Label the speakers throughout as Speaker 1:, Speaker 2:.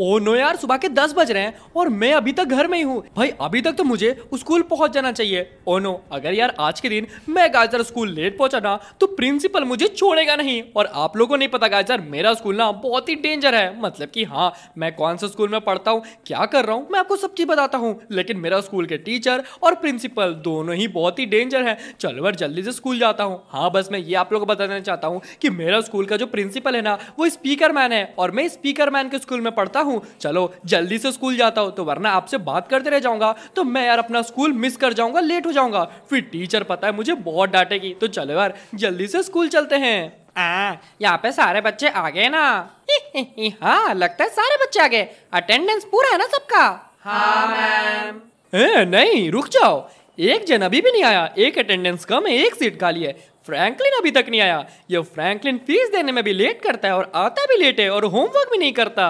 Speaker 1: oh no यार सुबह के दस बज रहे हैं और मैं अभी तक घर में ही हूँ भाई अभी तक तो मुझे स्कूल पहुंच जाना चाहिए ओ नो अगर यार आज के दिन मैं गाजर स्कूल लेट पहुंचा ना तो प्रिंसिपल मुझे छोड़ेगा नहीं और आप लोगों को नहीं पता गाजर मेरा स्कूल ना बहुत ही डेंजर है मतलब कि हाँ मैं कौन सा स्कूल में पढ़ता हूँ क्या कर रहा हूँ मैं आपको सब चीज बताता हूँ लेकिन मेरा स्कूल के टीचर और प्रिंसिपल दोनों ही बहुत ही डेंजर है चलो यार जल्दी से स्कूल जाता हूँ हाँ बस मैं ये आप लोग को बताना चाहता हूँ कि मेरा स्कूल का जो प्रिंसिपल है ना वो स्पीकर मैन है और मैं स्पीकर मैन के स्कूल में पढ़ता हूँ हूँ चलो जल्दी से स्कूल जाता हूँ तो वरना आपसे बात करते रह जाऊँगा तो मैं यार अपना स्कूल मिस कर जाऊँगा लेट हो जाऊँगा फिर टीचर पता है मुझे बहुत डांटेगी तो चलो यार जल्दी से स्कूल चलते हैं यहाँ पे सारे बच्चे आ गए ना हाँ लगता है सारे बच्चे आ गए अटेंडेंस पूरा है ना सबका हाँ मैम नहीं रुक जाओ एक जन अभी भी नहीं आया एक अटेंडेंस कम है एक सीट खाली है फ्रैंकलिन अभी तक नहीं आया ये फ्रैंकलिन फीस देने में भी लेट करता है और आता भी लेट है और होमवर्क भी नहीं करता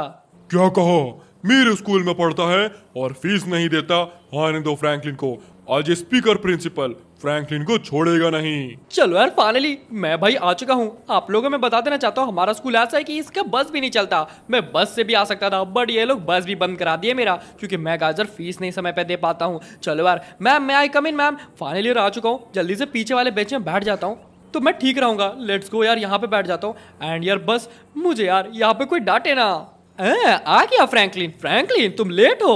Speaker 2: क्या कहो मेरे स्कूल में पढ़ता है और फीस नहीं देता आने दो फ्रैंकलिन को आज स्पीकर प्रिंसिपल फ्रैंकलिन को छोड़ेगा नहीं
Speaker 1: चलो यार फाइनली मैं भाई आ चुका हूँ आप लोगों में बता देना चाहता हूँ हमारा स्कूल ऐसा है कि इसका बस भी नहीं चलता मैं बस से भी आ सकता था बट ये लोग बस भी बंद करा दिए मेरा क्योंकि मैं गाजर फीस नहीं समय पर दे पाता हूँ चलो यार मैम मैं आई कम इन मैम फाइनली आ चुका हूँ जल्दी से पीछे वाले बेंच में बैठ जाता हूँ तो मैं ठीक रहूँगा लेट्स गो यार यहाँ पे बैठ जाता हूँ एंड यार बस मुझे यार यहाँ पे कोई डांटे ना आ गया फ्रैंकलिन फ्रैंकलिन तुम लेट हो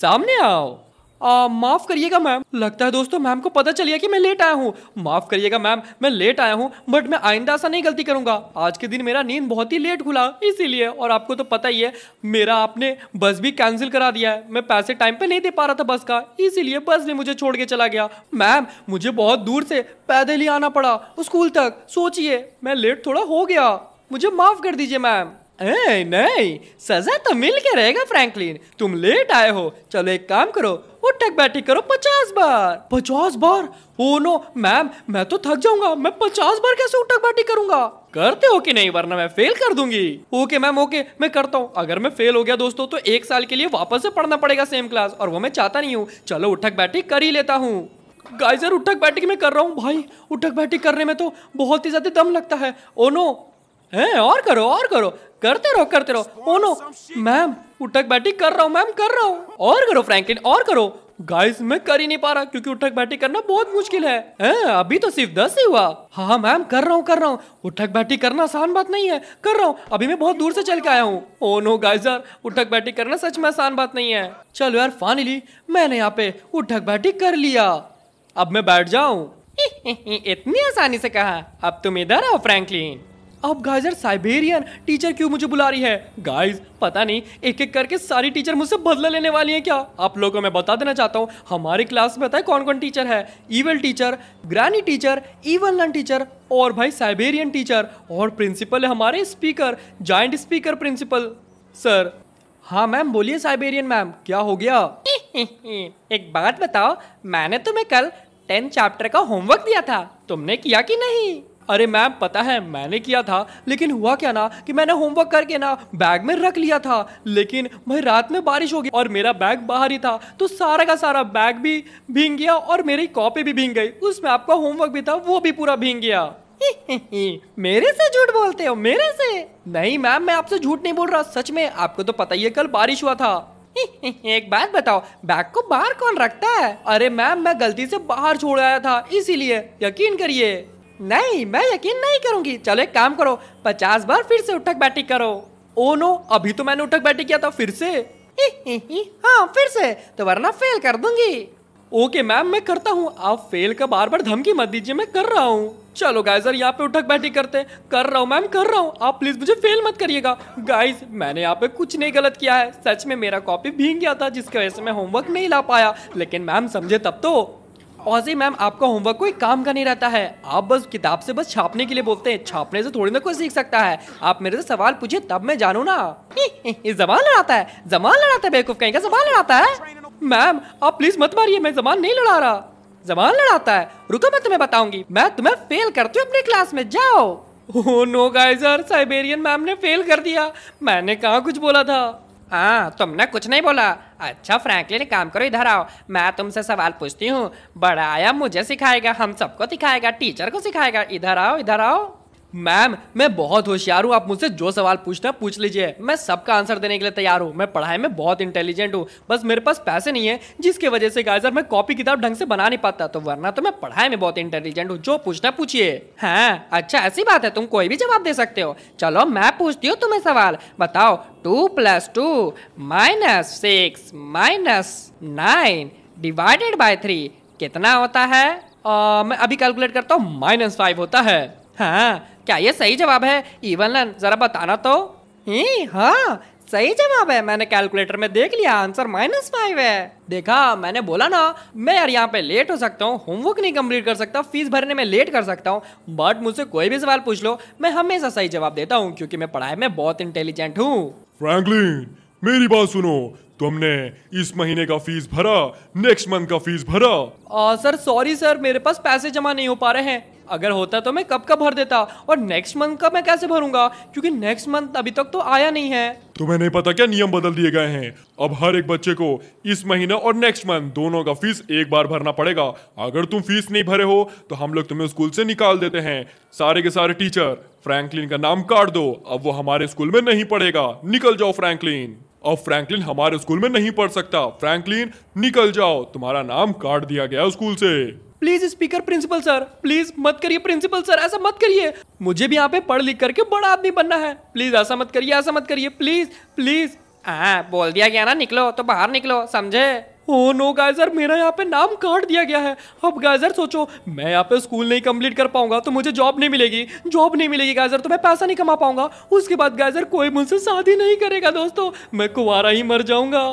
Speaker 1: सामने आओ आ, माफ करिएगा मैम लगता है दोस्तों मैम को पता चल गया कि मैं लेट आया हूँ माफ करिएगा मैम मैं लेट आया हूँ बट मैं आइंदा ऐसा नहीं गलती करूंगा आज के दिन मेरा नींद बहुत ही लेट खुला इसीलिए और आपको तो पता ही है मेरा आपने बस भी कैंसिल करा दिया है मैं पैसे टाइम पे नहीं दे पा रहा था बस का इसीलिए बस ने मुझे छोड़ के चला गया मैम मुझे बहुत दूर से पैदल ही आना पड़ा स्कूल तक सोचिए मैं लेट थोड़ा हो गया मुझे माफ कर दीजिए मैम ए, नहीं सजा तो मिल के रहेगा फ्रैंकलिन तुम लेट आए हो चलो एक काम करो उठक बैठी करो पचास बार पचास बार ओ नो मैम मैं तो थक जाऊंगा मैं पचास बार कैसे उठक बैठी करूंगा करते हो कि नहीं वरना मैं फेल कर दूंगी ओके मैम ओके मैं करता हूँ अगर मैं फेल हो गया दोस्तों तो एक साल के लिए वापस से पढ़ना पड़ेगा सेम क्लास और वो मैं चाहता नहीं हूँ चलो उठक बैठी कर ही लेता हूँ गाइजर उठक बैठी में कर रहा हूँ भाई उठक बैठी करने में तो बहुत ही ज्यादा दम लगता है ओ oh, नो ए, और करो और करो करते रहो करते रहो ओ नो मैम उठक बैठी कर रहा हूँ मैम कर रहा हूँ और करो फ्रैंकलिन और करो गाइस मैं कर ही नहीं पा रहा क्योंकि उठक बैठी करना बहुत मुश्किल है ए, अभी तो सिर्फ दस ही हुआ हाँ, हाँ मैम कर रहा हूँ कर रहा हूँ उठक बैठी करना आसान बात नहीं है कर रहा हूँ अभी मैं बहुत दूर से चल के आया हूँ ओ नो गाइस यार उठक बैठी करना सच में आसान बात नहीं है चलो यार फाइनली मैंने यहाँ पे उठक बैठी कर लिया अब मैं बैठ जाऊँ इतनी आसानी से कहा अब तुम इधर आओ फ्रैंकलिन अब गाइजर साइबेरियन टीचर क्यों मुझे बुला रही है गाइज पता नहीं एक एक करके सारी टीचर मुझसे बदला लेने वाली हैं क्या आप लोगों को मैं बता देना चाहता हूँ हमारी क्लास में बताए कौन कौन टीचर है evil teacher granny teacher evil nun teacher और भाई साइबेरियन टीचर और प्रिंसिपल है हमारे speaker joint speaker principal sir हाँ मैम बोलिए साइबेरियन मैम क्या हो गया एक बात बताओ मैंने तुम्हें कल टेंथ चैप्टर का होमवर्क दिया था तुमने किया कि नहीं अरे मैम पता है मैंने किया था लेकिन हुआ क्या ना कि मैंने होमवर्क करके ना बैग में रख लिया था लेकिन भाई रात में बारिश हो गई और मेरा बैग बाहर ही था तो सारा का सारा बैग भी भींग गया और मेरी कॉपी भी भींग गई उसमें आपका होमवर्क भी था वो भी पूरा भींग गया मेरे से झूठ बोलते हो मेरे से नहीं मैम मैं आपसे झूठ नहीं बोल रहा सच में आपको तो पता ही है कल बारिश हुआ था एक बात बताओ बैग को बाहर कौन रखता है अरे मैम मैं गलती से बाहर छोड़ आया था इसीलिए यकीन करिए नहीं मैं यकीन नहीं करूंगी चलो एक काम करो पचास बार फिर से उठक बैठी करो ओ नो अभी तो मैंने उठक बैठी किया था फिर से हाँ फिर से तो वरना फेल कर दूंगी ओके मैम मैं करता हूँ आप फेल का बार बार धमकी मत दीजिए मैं कर रहा हूँ चलो गाइजर यहाँ पे उठक बैठी करते कर रहा हूँ मैम कर रहा हूँ आप प्लीज मुझे फेल मत करिएगा गाइज मैंने यहाँ पे कुछ नहीं गलत किया है सच में मेरा कॉपी भीग गया था जिसकी वजह से मैं होमवर्क नहीं ला पाया लेकिन मैम समझे तब तो औजी मैम आपका होमवर्क कोई काम का नहीं रहता है आप बस किताब से बस छापने के लिए बोलते हैं छापने से थोड़ी ना कोई सीख सकता है आप मेरे से सवाल पूछिए तब मैं जानू ना जबान लड़ाता है जबान लड़ाता है बेवकूफ कहीं का जबान लड़ाता है मैम आप प्लीज मत मारिए मैं जबान नहीं लड़ा रहा जबान लड़ाता है रुको मैं तुम्हें बताऊंगी मैं तुम्हें फेल करती हूँ अपने क्लास में जाओ नो गाइजर साइबेरियन मैम ने फेल कर दिया मैंने कहा कुछ बोला था हाँ तुमने कुछ नहीं बोला अच्छा फ्रैंकलिन काम करो इधर आओ मैं तुमसे सवाल पूछती हूँ बड़ा आया मुझे सिखाएगा हम सबको सिखाएगा टीचर को सिखाएगा इधर आओ इधर आओ मैम मैं बहुत होशियार हूँ आप मुझसे जो सवाल पूछना पूछ लीजिए मैं सबका आंसर देने के लिए तैयार हूँ मैं पढ़ाई में बहुत इंटेलिजेंट हूँ बस मेरे पास पैसे नहीं है जिसकी वजह से गाइजर मैं कॉपी किताब ढंग से बना नहीं पाता तो वरना तो मैं पढ़ाई में बहुत इंटेलिजेंट हूँ जो पूछना पूछिए हाँ अच्छा ऐसी बात है तुम कोई भी जवाब दे सकते हो चलो मैं पूछती हूँ तुम्हें सवाल बताओ two plus two minus six minus nine divided by three कितना होता है मैं अभी कैलकुलेट करता हूँ माइनस फाइव होता है हाँ क्या ये सही जवाब है इवन जरा बताना तो ही हाँ, हाँ सही जवाब है मैंने कैलकुलेटर में देख लिया आंसर माइनस फाइव है देखा मैंने बोला ना मैं यार यहाँ पे लेट हो सकता हूँ होमवर्क नहीं कंप्लीट कर सकता फीस भरने में लेट कर सकता हूँ बट मुझसे कोई भी सवाल पूछ लो मैं हमेशा सही जवाब देता हूँ क्योंकि मैं पढ़ाई में बहुत इंटेलिजेंट हूँ
Speaker 2: फ्रैंकलिन मेरी बात सुनो तुमने इस महीने का फीस भरा नेक्स्ट मंथ का फीस भरा
Speaker 1: आ, सर सॉरी सर मेरे पास पैसे जमा नहीं हो पा रहे हैं अगर होता तो मैं कब का भर देता और नेक्स्ट मंथ का मैं कैसे भरूंगा क्योंकि नेक्स्ट मंथ अभी तक तो आया नहीं है
Speaker 2: तुम्हें नहीं पता क्या नियम बदल दिए गए हैं अब हर एक बच्चे को इस महीने और नेक्स्ट मंथ दोनों का फीस एक बार भरना पड़ेगा अगर तुम फीस नहीं भरे हो तो हम लोग तुम्हें स्कूल से निकाल देते हैं सारे के सारे टीचर फ्रैंकलिन का नाम काट दो अब वो हमारे स्कूल में नहीं पढ़ेगा निकल जाओ फ्रैंकलिन अब फ्रैंकलिन हमारे स्कूल में नहीं पढ़ सकता फ्रैंकलिन निकल जाओ तुम्हारा नाम काट दिया गया स्कूल से
Speaker 1: please speaker principal sir please मत करिए प्रिंसिपल सर ऐसा मत करिए मुझे भी यहाँ पे पढ़ लिख करके बड़ा आदमी बनना है प्लीज ऐसा मत करिए ऐसा मत करिए प्लीज प्लीज आ, बोल दिया गया ना निकलो तो बाहर निकलो समझे ओ नो गाइजर मेरा यहाँ पे नाम काट दिया गया है अब गाइजर सोचो मैं यहाँ पे स्कूल नहीं कंप्लीट कर पाऊंगा तो मुझे जॉब नहीं मिलेगी जॉब नहीं मिलेगी गाइजर तो मैं पैसा नहीं कमा पाऊंगा उसके बाद गाइजर कोई मुझसे शादी नहीं करेगा दोस्तों मैं कुंवारा ही मर जाऊंगा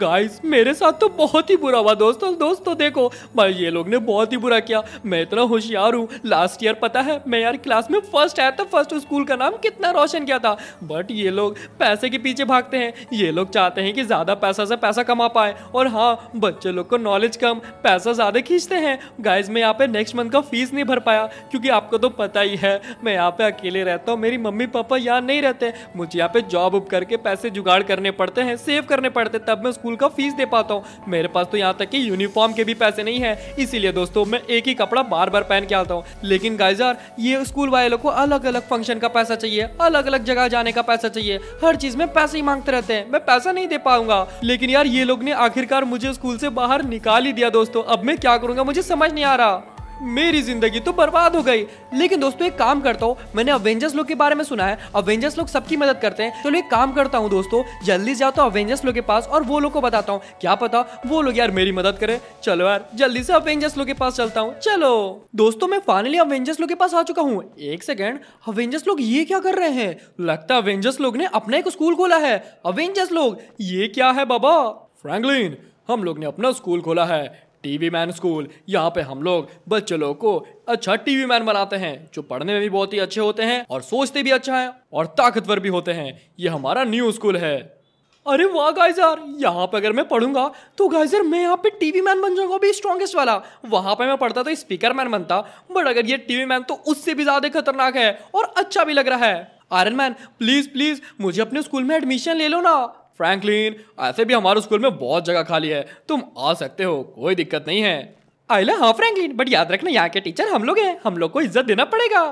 Speaker 1: गाइस मेरे साथ तो बहुत ही बुरा हुआ दोस्तों दोस्तों देखो भाई ये लोग ने बहुत ही बुरा किया मैं इतना होशियार हूँ लास्ट ईयर पता है मैं यार क्लास में फर्स्ट आया था फर्स्ट स्कूल का नाम कितना रोशन किया था बट ये लोग पैसे के पीछे भागते हैं ये लोग चाहते हैं कि ज़्यादा पैसा से पैसा कमा पाए और हाँ बच्चे लोग को नॉलेज कम पैसा ज़्यादा खींचते हैं गाइज मैं यहाँ पर नेक्स्ट मंथ का फीस नहीं भर पाया क्योंकि आपको तो पता ही है मैं यहाँ पे अकेले रहता हूँ मेरी मम्मी पापा यहाँ नहीं रहते मुझे यहाँ पे जॉब उब करके पैसे जुगाड़ करने पड़ते हैं सेव करने पड़ते तब मैं स्कूल का फीस दे पाता हूँ मेरे पास तो यहाँ तक कि यूनिफॉर्म के भी पैसे नहीं है इसीलिए दोस्तों मैं एक ही कपड़ा बार बार पहन के आता हूँ लेकिन गाइज ये स्कूल वाले लोग को अलग अलग फंक्शन का पैसा चाहिए अलग अलग जगह जाने का पैसा चाहिए हर चीज में पैसे ही मांगते रहते हैं मैं पैसा नहीं दे पाऊंगा लेकिन यार ये लोग ने आखिरकार मुझे स्कूल से बाहर निकाल ही दिया दोस्तों अब मैं क्या करूंगा मुझे समझ नहीं आ रहा मेरी जिंदगी तो बर्बाद हो गई लेकिन दोस्तों एक काम करता हूँ मैंने अवेंजर्स लोग के बारे में सुना है अवेंजर्स लोग सबकी मदद करते हैं चलो एक काम करता हूँ दोस्तों जल्दी जाता हूँ अवेंजर्स लोग के पास और वो लोग को बताता हूँ क्या पता वो लोग यार मेरी मदद करे चलो यार जल्दी से अवेंजर्स लोग के पास चलता हूँ चलो दोस्तों मैं फाइनली अवेंजर्स लोग के पास आ चुका हूँ एक सेकेंड अवेंजर्स लोग ये क्या कर रहे हैं लगता है अवेंजर्स लोग ने अपना एक स्कूल खोला है अवेंजर्स लोग ये क्या है बाबा फ्रैंकलिन हम लोग ने अपना स्कूल खोला है टीवी मैन स्कूल यहाँ पे हम लोग बच्चे लोग को अच्छा टीवी मैन बनाते हैं जो पढ़ने में भी बहुत ही अच्छे होते हैं और सोचते भी अच्छा है और ताकतवर भी होते हैं ये हमारा न्यू स्कूल है अरे वाह गाइजर यहाँ पे अगर मैं पढ़ूंगा तो गाइजर मैं यहाँ पे टीवी मैन बन जाऊंगा भी स्ट्रॉन्गेस्ट वाला वहां पे मैं पढ़ता तो स्पीकर मैन बनता बट अगर ये टीवी मैन तो उससे भी ज्यादा खतरनाक है और अच्छा भी लग रहा है आयरन मैन प्लीज प्लीज मुझे अपने स्कूल में एडमिशन ले लो ना फ्रैंकलिन ऐसे भी हमारे स्कूल में बहुत जगह खाली है तुम आ सकते हो कोई दिक्कत नहीं है आइला हाँ फ्रैंकलिन बट याद रखना यहाँ के टीचर हम लोग हैं हम लोग को इज्जत देना पड़ेगा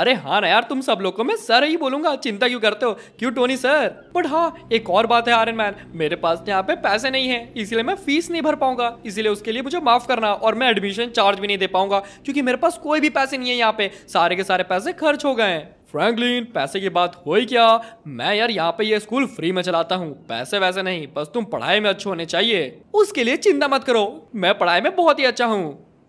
Speaker 1: अरे हाँ ना यार तुम सब लोग को मैं सर ही बोलूंगा चिंता क्यों करते हो क्यों टोनी सर बट हाँ एक और बात है आर्यन मैन मेरे पास यहाँ पे पैसे नहीं है इसलिए मैं फीस नहीं भर पाऊंगा इसीलिए उसके लिए मुझे माफ करना और मैं एडमिशन चार्ज भी नहीं दे पाऊंगा क्योंकि मेरे पास कोई भी पैसे नहीं है यहाँ पे सारे के सारे पैसे खर्च हो गए हैं फ्रैंकलिन पैसे की बात हो ही क्या मैं यार यहाँ पे ये स्कूल फ्री में चलाता हूँ पैसे वैसे नहीं बस तुम पढ़ाई में अच्छे होने चाहिए उसके लिए चिंता मत करो मैं पढ़ाई में बहुत ही अच्छा हूँ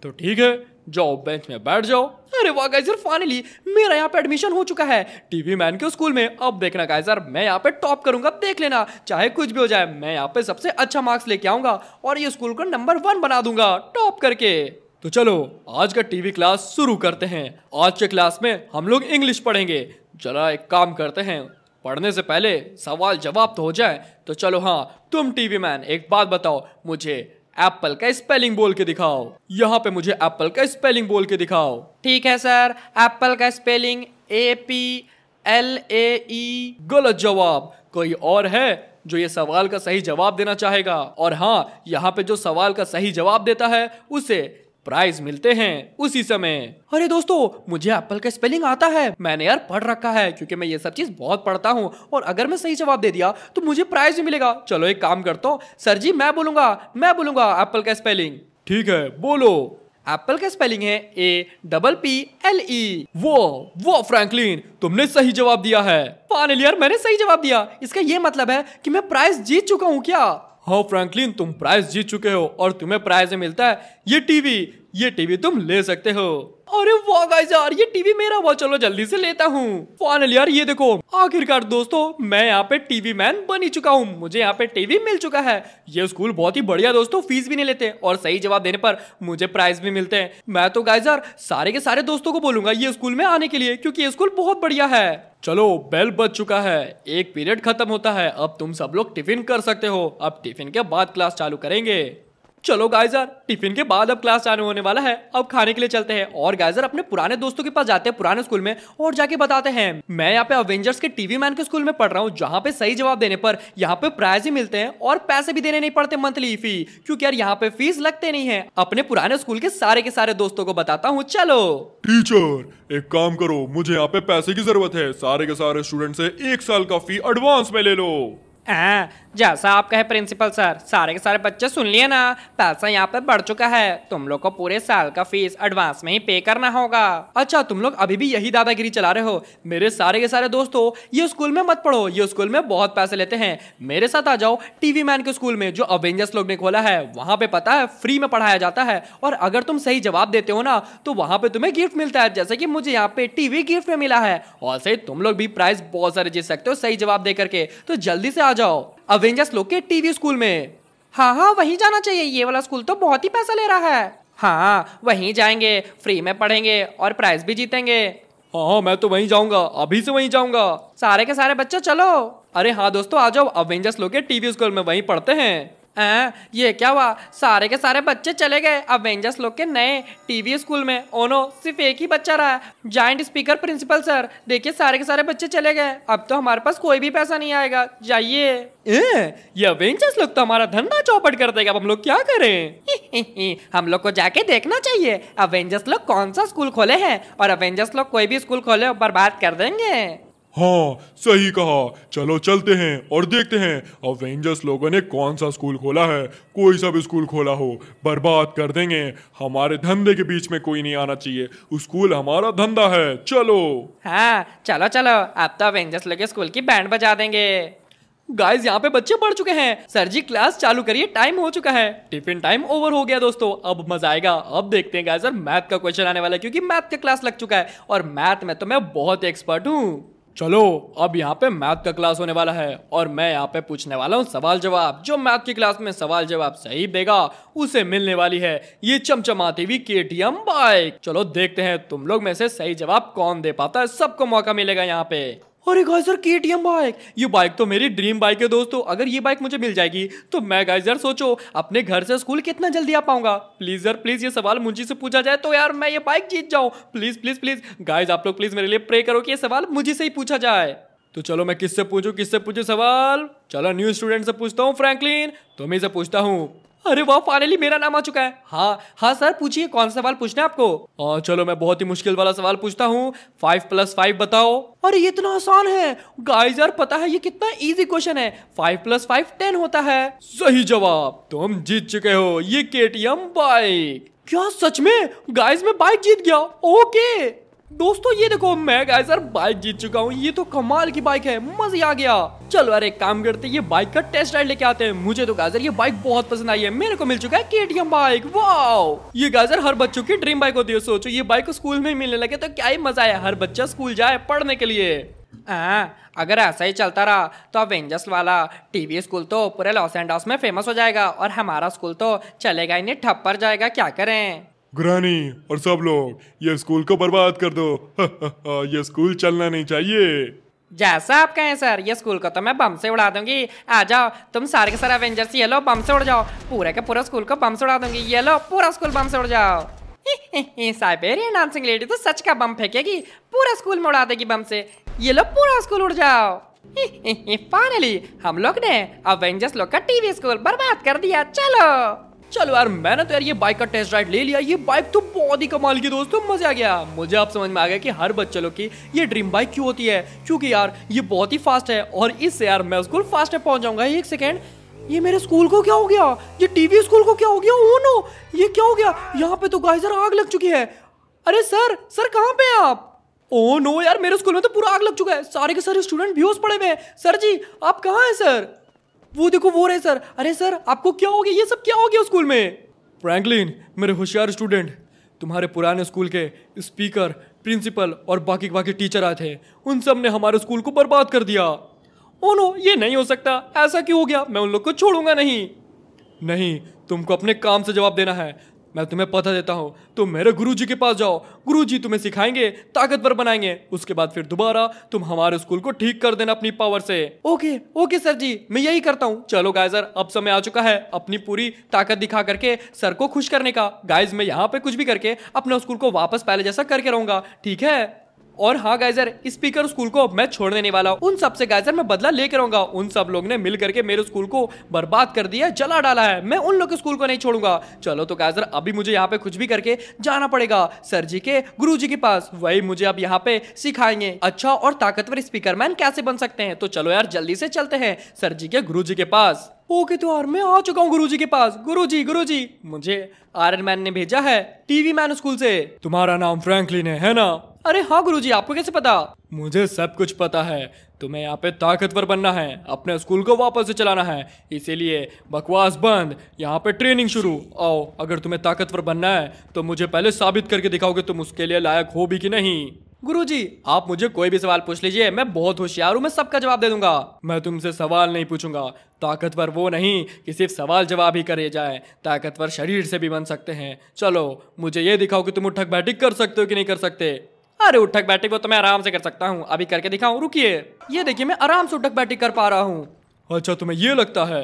Speaker 1: तो ठीक है जाओ बेंच में बैठ जाओ अरे वाह गाइजर फाइनली मेरा यहाँ पे एडमिशन हो चुका है टीवी मैन के स्कूल में अब देखना गाइजर मैं यहाँ पे टॉप करूंगा देख लेना चाहे कुछ भी हो जाए मैं यहाँ पे सबसे अच्छा मार्क्स लेके आऊंगा और ये स्कूल का नंबर वन बना दूंगा टॉप करके तो चलो आज का टीवी क्लास शुरू करते हैं आज के क्लास में हम लोग इंग्लिश पढ़ेंगे जरा एक काम करते हैं पढ़ने से पहले सवाल जवाब तो हो जाए तो चलो हाँ तुम टीवी मैन एक बात बताओ मुझे एप्पल का स्पेलिंग बोल के दिखाओ यहाँ पे मुझे एप्पल का स्पेलिंग बोल के दिखाओ ठीक है सर एप्पल का spelling A P L A गलत जवाब कोई और है जो ये सवाल का सही जवाब देना चाहेगा और हाँ यहाँ पे जो सवाल का सही जवाब देता है उसे प्राइज मिलते हैं उसी समय अरे दोस्तों मुझे एप्पल का स्पेलिंग आता है मैंने यार पढ़ रखा है क्योंकि मैं ये सब चीज बहुत पढ़ता हूँ और अगर मैं सही जवाब दे दिया तो मुझे प्राइज भी मिलेगा चलो एक काम करता हूँ सर जी मैं बोलूंगा मैं बोलूंगा एप्पल का स्पेलिंग ठीक है बोलो एप्पल का स्पेलिंग है A double P L E वो वो फ्रैंकलिन तुमने सही जवाब दिया है फाइनली यार मैंने सही जवाब दिया इसका ये मतलब है कि मैं प्राइज जीत चुका हूँ क्या हाँ फ्रैंकलिन तुम प्राइज जीत चुके हो और तुम्हें प्राइज मिलता है ये टीवी ये टीवी तुम ले सकते हो अरे वाह गाइस यार ये टीवी मेरा हुआ चलो जल्दी से लेता हूँ फाइनल यार ये देखो आखिरकार दोस्तों मैं यहाँ पे टीवी मैन बन ही चुका हूँ मुझे यहाँ पे टीवी मिल चुका है ये स्कूल बहुत ही बढ़िया दोस्तों फीस भी नहीं लेते और सही जवाब देने पर मुझे प्राइज भी मिलते हैं मैं तो गाइस यार सारे के सारे दोस्तों को बोलूंगा ये स्कूल में आने के लिए क्यूँकी ये स्कूल बहुत बढ़िया है चलो बेल बज चुका है एक पीरियड खत्म होता है अब तुम सब लोग टिफिन कर सकते हो अब टिफिन के बाद क्लास चालू करेंगे चलो गाइजर टिफिन के बाद अब क्लास चालू होने वाला है अब खाने के लिए चलते हैं और गाइजर अपने पुराने दोस्तों के पास जाते हैं पुराने स्कूल में और जाके बताते हैं मैं यहाँ पे अवेंजर्स के टीवी मैन के स्कूल में पढ़ रहा हूँ जहाँ पे सही जवाब देने पर यहाँ पे प्राइज ही मिलते हैं और पैसे भी देने नहीं पड़ते मंथली फी क्यूँकी यार यहाँ पे फीस लगते नहीं है अपने पुराने स्कूल के सारे के सारे दोस्तों को बताता हूँ चलो
Speaker 2: टीचर एक काम करो मुझे यहाँ पे पैसे की जरूरत है सारे के सारे स्टूडेंट ऐसी एक साल का फी एडवांस में ले लो
Speaker 1: हाँ, जैसा आपका कहे प्रिंसिपल सर सारे के सारे बच्चे सुन लिए ना पैसा यहाँ पे बढ़ चुका है तुम लोग को पूरे साल का फीस एडवांस में ही पे करना होगा अच्छा तुम लोग अभी भी यही दादागिरी चला रहे हो मेरे सारे के सारे दोस्तों ये स्कूल में मत पढ़ो ये स्कूल में बहुत पैसे लेते हैं मेरे साथ आ जाओ टीवी मैन के स्कूल में जो अवेंजर्स लोग ने खोला है वहाँ पे पता है फ्री में पढ़ाया जाता है और अगर तुम सही जवाब देते हो ना तो वहाँ पे तुम्हें गिफ्ट मिलता है जैसे की मुझे यहाँ पे टीवी गिफ्ट में मिला है और सही तुम लोग भी प्राइस बहुत सारे जीत सकते हो सही जवाब दे करके तो जल्दी से आ जाओ अवेंजर्स लोकेट टीवी स्कूल में हाँ हाँ वहीं जाना चाहिए ये वाला स्कूल तो बहुत ही पैसा ले रहा है हाँ वहीं जाएंगे फ्री में पढ़ेंगे और प्राइज भी जीतेंगे हाँ हाँ मैं तो वहीं जाऊंगा अभी से वहीं जाऊंगा सारे के सारे बच्चे चलो अरे हाँ दोस्तों आ जाओ अवेंजर्स लोग टीवी स्कूल में वहीं पढ़ते हैं आ, ये क्या हुआ सारे के सारे बच्चे चले गए अवेंजर्स लोग के नए टीवी स्कूल में ओनो oh सिर्फ एक ही बच्चा रहा जॉइंट स्पीकर प्रिंसिपल सर देखिए सारे के सारे बच्चे चले गए अब तो हमारे पास कोई भी पैसा नहीं आएगा जाइए ये अवेंजर्स लोग तो हमारा धंधा चौपट कर देगा अब हम लोग क्या करें हम लोग को जाके देखना चाहिए अवेंजर्स लोग कौन सा स्कूल खोले हैं और अवेंजर्स लोग कोई भी स्कूल खोले बर्बाद कर देंगे
Speaker 2: हाँ सही कहा चलो चलते हैं और देखते हैं अवेंजर्स लोगों ने कौन सा स्कूल खोला है कोई सा भी स्कूल खोला हो बर्बाद कर देंगे हमारे धंधे के बीच में कोई नहीं आना चाहिए स्कूल हमारा धंधा है चलो
Speaker 1: हाँ चलो चलो आप तो अवेंजर्स लोग स्कूल की बैंड बजा देंगे गाइस यहाँ पे बच्चे पढ़ चुके हैं सर जी क्लास चालू करिए टाइम हो चुका है टिफिन टाइम ओवर हो गया दोस्तों अब मजा आएगा अब देखते हैं गाइस सर मैथ का क्वेश्चन आने वाला है क्योंकि मैथ का क्लास लग चुका है और मैथ में तो मैं बहुत एक्सपर्ट हूँ चलो अब यहाँ पे मैथ का क्लास होने वाला है और मैं यहाँ पे पूछने वाला हूँ सवाल जवाब जो मैथ की क्लास में सवाल जवाब सही देगा उसे मिलने वाली है ये चमचमाती हुई के बाइक चलो देखते हैं तुम लोग में से सही जवाब कौन दे पाता है सबको मौका मिलेगा यहाँ पे अरे guys K T M bike ये बाइक तो मेरी ड्रीम बाइक है दोस्तों अगर ये बाइक मुझे मिल जाएगी तो मैं गाइजर सोचो अपने घर से स्कूल कितना जल्दी आ पाऊंगा प्लीज़ यार प्लीज़ ये सवाल मुझे से पूछा जाए तो यार मैं ये बाइक जीत जाऊँ प्लीज़ प्लीज़ प्लीज़ गाइज आप लोग प्लीज़ मेरे लिए प्रे करो कि ये सवाल मुझे से ही पूछा जाए तो चलो मैं किससे पूछू किससे पूछू सवाल चलो न्यू स्टूडेंट से पूछता हूँ फ्रैंकलिन तुम्हें से पूछता हूँ अरे वाह फाइनली मेरा नाम आ चुका है हाँ हाँ सर पूछिए कौन सा सवाल पूछना है आपको आ, चलो मैं बहुत ही मुश्किल वाला सवाल पूछता हूँ फाइव प्लस फाइव बताओ अरे ये इतना आसान है गाइस यार पता है ये कितना इजी क्वेश्चन है फाइव प्लस फाइव टेन होता है सही जवाब तुम जीत चुके हो ये के बाइक क्या सच में गाइस मैं बाइक जीत गया ओके दोस्तों ये देखो मैं गाइजर बाइक जीत चुका हूँ ये तो कमाल की बाइक है मजे आ गया चलो अरे काम करते ये बाइक का टेस्ट राइड लेके आते हैं मुझे तो गाजर ये बाइक बहुत पसंद आई है मेरे को मिल चुका है केटीएम बाइक वाओ ये गाजर हर बच्चों की ड्रीम बाइक होती है सोचो ये बाइक स्कूल में मिलने लगे तो क्या ही मजा आया हर बच्चा स्कूल जाए पढ़ने के लिए आ, हाँ, अगर ऐसा ही चलता रहा तो अवेंजर्स वाला टीवी स्कूल तो पूरे लॉस एंड में फेमस हो जाएगा और हमारा स्कूल तो चलेगा ही नहीं ठप्पर जाएगा क्या करें
Speaker 2: गुरानी और सब लोग ये स्कूल को बर्बाद कर दो ये स्कूल चलना नहीं चाहिए
Speaker 1: जैसा आप कहें सर ये स्कूल को तो मैं बम से उड़ा दूंगी आ जाओ तुम सारे के सारे एवेंजर्स ये लो बम से उड़ जाओ पूरे के पूरे स्कूल को बम से उड़ा दूंगी ये लो पूरा स्कूल बम से उड़ जाओ साइबेरियन डांसिंग लेडी तो सच का बम फेंकेगी पूरा स्कूल में उड़ा देगी बम से ये लो पूरा स्कूल उड़ जाओ फाइनली हम लोग ने अवेंजर्स लोग का टीवी स्कूल बर्बाद कर दिया चलो चलो यार मैंने तो यार ये बाइक का टेस्ट राइड ले लिया ये बाइक तो बहुत ही कमाल की दोस्तों तो मजा आ गया मुझे आप समझ में आ गया कि हर बच्चे लोग की ये ड्रीम बाइक क्यों होती है क्योंकि यार ये बहुत ही फास्ट है और इससे यार मैं स्कूल फास्ट में पहुंच जाऊंगा एक सेकेंड ये मेरे स्कूल को क्या हो गया ये टीवी स्कूल को क्या हो गया ओ oh नो ये क्या हो गया यहाँ पे तो गाइजर आग लग चुकी है अरे सर सर कहाँ पे आप ओ oh नो यार मेरे स्कूल में तो पूरा आग लग चुका है सारे के सारे स्टूडेंट भी पड़े हुए हैं सर जी आप कहाँ हैं सर वो देखो वो रहे सर अरे सर आपको क्या हो गया ये सब क्या हो गया स्कूल में फ्रैंकलिन मेरे होशियार स्टूडेंट तुम्हारे पुराने स्कूल के स्पीकर प्रिंसिपल और बाकी बाकी टीचर आए थे उन सब ने हमारे स्कूल को बर्बाद कर दिया ओ नो ये नहीं हो सकता ऐसा क्यों हो गया मैं उन लोग को छोड़ूंगा नहीं नहीं तुमको अपने काम से जवाब देना है मैं तुम्हें पता देता हूँ तुम मेरे जी के पास जाओ जी तुम्हें सिखाएंगे ताकतवर बनाएंगे उसके बाद फिर दोबारा तुम हमारे स्कूल को ठीक कर देना अपनी पावर से ओके ओके सर जी मैं यही करता हूँ चलो गायजर अब समय आ चुका है अपनी पूरी ताकत दिखा करके सर को खुश करने का गाइज मैं यहाँ पे कुछ भी करके अपने स्कूल को वापस पहले जैसा करके रहूंगा ठीक है और हाँ गाइजर स्पीकर स्कूल को मैं छोड़ देने वाला हूँ उन सबसे गाइजर मैं बदला लेकर आऊंगा उन सब लोग ने मिल करके मेरे स्कूल को बर्बाद कर दिया जला डाला है मैं उन लोग के स्कूल को नहीं छोड़ूंगा चलो तो गाइजर अभी मुझे यहाँ पे कुछ भी करके जाना पड़ेगा सर जी के गुरु जी के पास वही मुझे अब यहाँ पे सिखाएंगे अच्छा और ताकतवर स्पीकर मैन कैसे बन सकते हैं तो चलो यार जल्दी से चलते हैं सर जी के गुरु जी के पास ओके तो यार मैं आ चुका हूँ गुरुजी के पास गुरुजी गुरुजी मुझे आयरन मैन ने भेजा है टीवी मैन स्कूल से तुम्हारा नाम फ्रैंकलिन है ना अरे हाँ जी आपको कैसे पता मुझे सब कुछ पता है तुम्हें यहाँ पे ताकतवर बनना है अपने स्कूल को वापस से चलाना है इसीलिए बकवास बंद यहाँ पे ट्रेनिंग शुरू आओ अगर तुम्हें ताकतवर बनना है तो मुझे पहले साबित करके दिखाओ कि तुम उसके लिए लायक हो भी कि नहीं गुरुजी आप मुझे कोई भी सवाल पूछ लीजिए मैं बहुत होशियार हूँ मैं सबका जवाब दे दूंगा मैं तुमसे सवाल नहीं पूछूंगा ताकतवर वो नहीं कि सिर्फ सवाल जवाब ही करे जाए ताकतवर शरीर से भी बन सकते हैं चलो मुझे ये दिखाओ कि तुम उठक बैठक कर सकते हो कि नहीं कर सकते अरे उठक बैठक वो तो मैं आराम से कर सकता हूँ अभी करके दिखाऊँ रुकिए ये देखिए मैं आराम से उठक बैठक कर पा रहा हूँ अच्छा तुम्हें ये लगता है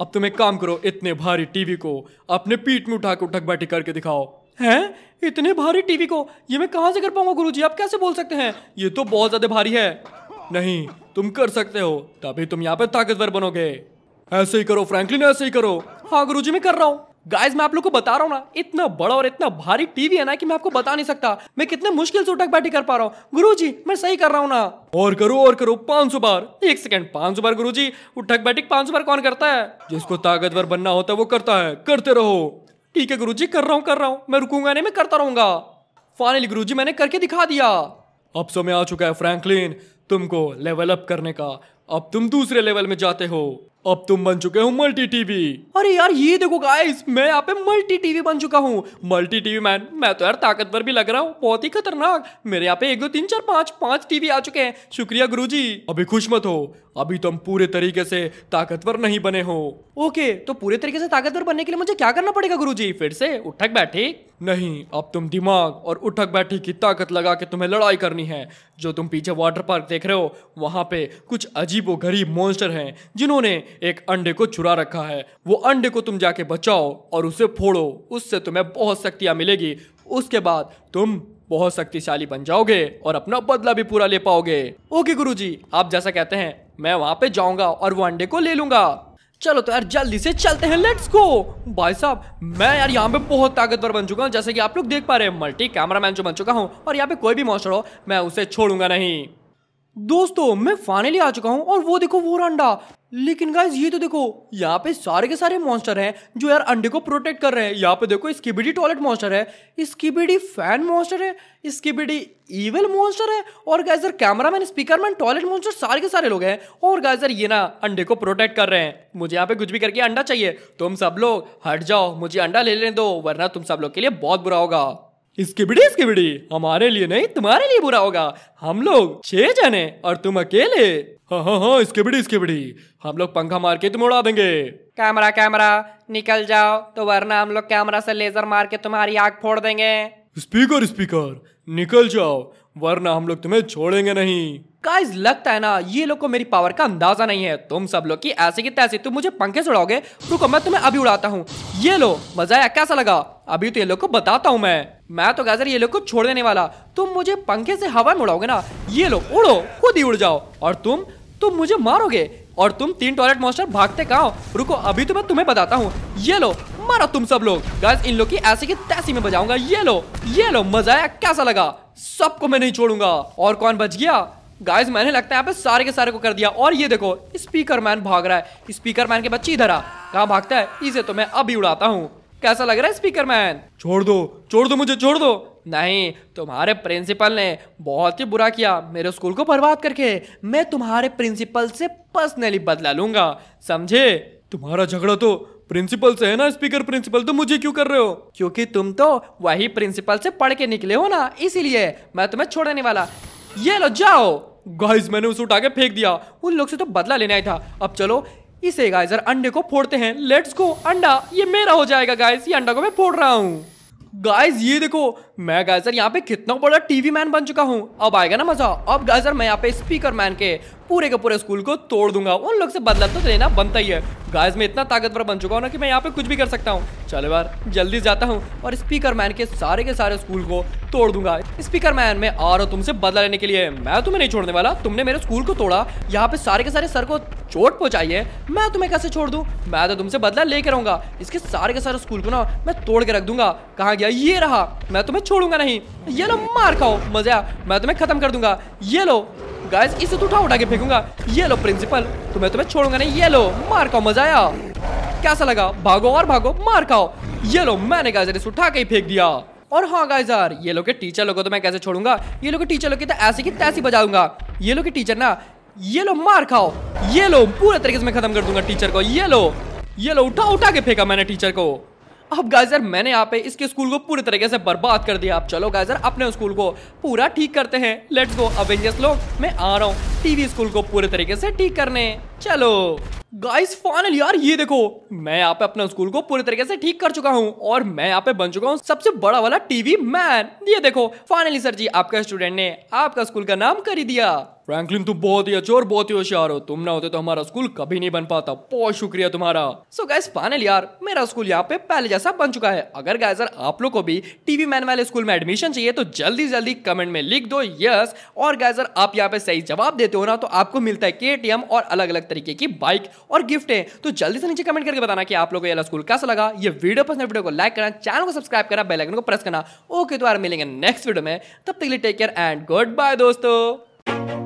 Speaker 1: अब तुम एक काम करो इतने भारी टीवी को अपने पीठ में उठा के उठक बैठी करके दिखाओ हैं इतने भारी टीवी को ये मैं कहाँ से कर पाऊंगा जी आप कैसे बोल सकते हैं ये तो बहुत ज़्यादा भारी है नहीं तुम कर सकते हो तभी तुम यहाँ पर ताकतवर बनोगे ऐसे ही करो फ्रैंकलिन ऐसे ही करो हाँ जी मैं कर रहा हूँ गाइज मैं आप लोग को बता रहा हूँ ना इतना बड़ा और इतना भारी टीवी है ना कि मैं आपको बता नहीं सकता मैं कितने मुश्किल से उठक बैठी कर पा रहा हूँ गुरु जी मैं सही कर रहा हूँ ना और करो और करो पांच सौ बार एक सेकंड पांच सौ बार गुरु जी उठक बैठक पांच सौ बार कौन करता है जिसको ताकतवर बनना होता है वो करता है करते रहो ठीक है गुरु जी कर रहा हूँ कर रहा हूँ मैं रुकूंगा नहीं मैं करता रहूंगा फाइनली गुरु जी मैंने करके दिखा दिया अब समय आ चुका है फ्रैंकलिन तुमको लेवल अप करने का अब तुम दूसरे लेवल में जाते हो अब तुम बन चुके हो मल्टी टीवी अरे यार ये देखो गाइस मैं यहाँ पे मल्टी टीवी बन चुका हूँ मल्टी टीवी मैन मैं तो यार ताकतवर भी लग रहा हूँ बहुत ही खतरनाक मेरे यहाँ पे एक दो तीन चार पाँच पाँच टीवी आ चुके हैं शुक्रिया गुरुजी अभी खुश मत हो अभी तुम तो पूरे तरीके से ताकतवर नहीं बने हो ओके तो पूरे तरीके से ताकतवर बनने के लिए मुझे क्या करना पड़ेगा गुरु फिर से उठक बैठी नहीं अब तुम दिमाग और उठक बैठी की ताकत लगा के तुम्हें लड़ाई करनी है जो तुम पीछे वाटर पार्क देख रहे हो वहाँ पे कुछ अजीब अजीबो गरीब मॉन्स्टर हैं जिन्होंने एक अंडे को चुरा रखा है वो अंडे को तुम जाके बचाओ और उसे फोड़ो उससे तुम्हें बहुत शक्तियाँ मिलेगी उसके बाद तुम बहुत शक्तिशाली बन जाओगे और अपना बदला भी पूरा ले पाओगे ओके गुरुजी आप जैसा कहते हैं मैं वहाँ पे जाऊंगा और वो अंडे को ले लूंगा चलो तो यार जल्दी से चलते हैं लेट्स गो भाई साहब मैं यार यहाँ पे बहुत ताकतवर बन चुका हूँ जैसे कि आप लोग देख पा रहे हैं मल्टी कैमरामैन जो बन चुका हूँ और यहाँ पे कोई भी मॉन्स्टर हो मैं उसे छोड़ूंगा नहीं दोस्तों मैं फाइनली आ चुका हूँ और वो देखो वो अंडा लेकिन गाइज ये तो देखो यहाँ पे सारे के सारे मॉन्स्टर हैं जो यार अंडे को प्रोटेक्ट कर रहे हैं यहाँ पे देखो स्कीबिडी टॉयलेट मॉन्स्टर है स्कीबिडी फैन मॉन्स्टर है स्कीबिडी इविल मॉन्स्टर है और geyser speaker man toilet monster सारे के सारे लोग हैं और गाइजर ये ना अंडे को प्रोटेक्ट कर रहे हैं मुझे यहाँ पे कुछ भी करके अंडा चाहिए तुम सब लोग हट जाओ मुझे अंडा ले लेने दो वरना तुम सब लोग के लिए बहुत बुरा होगा इसके बिड़ी इसके बिड़ी हमारे लिए नहीं तुम्हारे लिए बुरा होगा हम लोग छह जने और तुम अकेले हाँ हाँ हाँ इसके बिड़ी इसके बिड़ी हम लोग पंखा मार के तुम उड़ा देंगे कैमरा कैमरा निकल जाओ तो वरना हम लोग कैमरा से लेजर मार के तुम्हारी आग फोड़ देंगे स्पीकर स्पीकर निकल जाओ वरना हम लोग तुम्हें छोड़ेंगे नहीं गाइस लगता है ना ये लोग को मेरी पावर का अंदाजा नहीं है तुम सब लोग की ऐसे की तैसे तुम मुझे पंखे से उड़ाओगे रुको मैं तुम्हें अभी उड़ाता हूँ ये लो मजा आया कैसा लगा अभी तो ये लोग को बताता हूँ मैं मैं तो गैजर ये लोग को छोड़ देने वाला तुम मुझे पंखे से हवा में उड़ाओगे ना ये लोग उड़ो खुद ही उड़ जाओ और तुम तुम मुझे मारोगे और तुम तीन टॉयलेट मॉन्स्टर भागते कहा रुको अभी तो मैं तुम्हें बताता हूँ ये लो मारो तुम सब लोग गैस इन लोग की ऐसे की तैसी में बजाऊंगा ये लो ये लो मजा आया कैसा लगा सबको मैं नहीं छोड़ूंगा और कौन बच गया गाइस मैंने लगता है यहाँ पे सारे के सारे को कर दिया और ये देखो स्पीकर मैन भाग रहा है स्पीकर मैन के बच्चे इधर आ कहा भागता है इसे तो मैं अभी उड़ाता हूँ कैसा लग रहा है स्पीकर मैन छोड़ दो छोड़ दो मुझे छोड़ दो नहीं तुम्हारे प्रिंसिपल ने बहुत ही बुरा किया मेरे स्कूल को बर्बाद करके मैं तुम्हारे प्रिंसिपल से पर्सनली बदला लूंगा समझे तुम्हारा झगड़ा तो प्रिंसिपल से है ना स्पीकर प्रिंसिपल तो मुझे क्यों कर रहे हो क्योंकि तुम तो वही प्रिंसिपल से पढ़ के निकले हो ना इसीलिए मैं तुम्हें छोड़ने वाला ये लो जाओ गाइस मैंने उसे उठा के फेंक दिया उन लोग से तो बदला लेने आया था अब चलो इसे गाइजर अंडे को फोड़ते हैं लेट्स गो अंडा ये मेरा हो जाएगा गाइस ये अंडा को मैं फोड़ रहा हूँ गाइस ये देखो मैं गाजर यहाँ पे कितना बड़ा टीवी मैन बन चुका हूँ अब आएगा ना मजा अब गाजर मैं यहाँ पे स्पीकर मैन के पूरे के पूरे स्कूल को तोड़ दूंगा उन लोग से बदला तो लेना बनता ही है गाइस मैं इतना ताकतवर बन चुका हूँ ना कि मैं यहाँ पे कुछ भी कर सकता हूँ चलो यार जल्दी जाता हूँ और स्पीकर मैन के सारे के सारे स्कूल को तोड़ दूंगा स्पीकर मैन में आ रहा हूँ तुमसे बदला लेने के लिए मैं तुम्हें नहीं छोड़ने वाला तुमने मेरे स्कूल को तोड़ा यहाँ पे सारे के सारे सर को चोट पहुंचाई है मैं तुम्हें कैसे छोड़ दूँ मैं तो तुमसे बदला लेकर आऊंगा इसके सारे के सारे स्कूल को ना मैं तोड़ के रख दूंगा कहा गया ये रहा मैं तुम्हें छोड़ूंगा नहीं ये लो मार खाओ मजा मैं तुम्हें खत्म कर दूंगा ये लो गाइस इसे तो उठा उठा के फेंकूंगा ये लो प्रिंसिपल तो मैं तुम्हें छोड़ूंगा नहीं ये लो मार खाओ मजा आया कैसा लगा भागो और भागो मार खाओ ये लो मैंने गाइस इसे उठा के फेंक दिया और हाँ गाइस यार ये लोग के टीचर लोगों को तो मैं कैसे छोड़ूंगा ये लोग के टीचर लोग की तो ऐसे की तैसी बजाऊंगा ये लोग के टीचर ना ये लो मार खाओ ये लो पूरे तरीके से मैं खत्म कर दूंगा टीचर को ये लो ये लो उठा उठा के फेंका मैंने टीचर को अब गाइजर मैंने यहाँ पे इसके स्कूल को पूरी तरीके से बर्बाद कर दिया अब चलो गाइजर अपने स्कूल को पूरा ठीक करते हैं लेट्स गो अवेंजर्स लोग मैं आ रहा हूँ टीवी स्कूल को पूरे तरीके से ठीक करने चलो गाइस फाइनल यार ये देखो मैं यहाँ पे अपने स्कूल को पूरी तरीके से ठीक कर चुका हूँ और मैं यहाँ पे बन चुका हूँ सबसे बड़ा वाला टीवी मैन ये देखो फाइनली सर जी आपका स्टूडेंट ने आपका स्कूल का नाम कर ही दिया फ्रैंकलिन तुम बहुत ही अच्छे और बहुत ही होशियार हो तुम ना होते तो हमारा स्कूल कभी नहीं बन पाता बहुत शुक्रिया तुम्हारा सो गाइस गैस फाइनल यार मेरा स्कूल यहाँ पे पहले जैसा बन चुका है अगर गैस आप लोग को भी टीवी मैन वाले स्कूल में एडमिशन चाहिए तो जल्दी जल्दी कमेंट में लिख दो यस और गैस आप यहाँ पे सही जवाब देते हो ना तो आपको मिलता है के और अलग अलग तरीके की बाइक और गिफ्ट है तो जल्दी से नीचे कमेंट करके बताना कि आप लोगों को यह स्कूल कैसा लगा ये वीडियो पसंद वीडियो को लाइक करना चैनल को सब्सक्राइब करना आइकन को प्रेस करना ओके तो यार मिलेंगे नेक्स्ट वीडियो में तब तक लिए take care and goodbye दोस्तों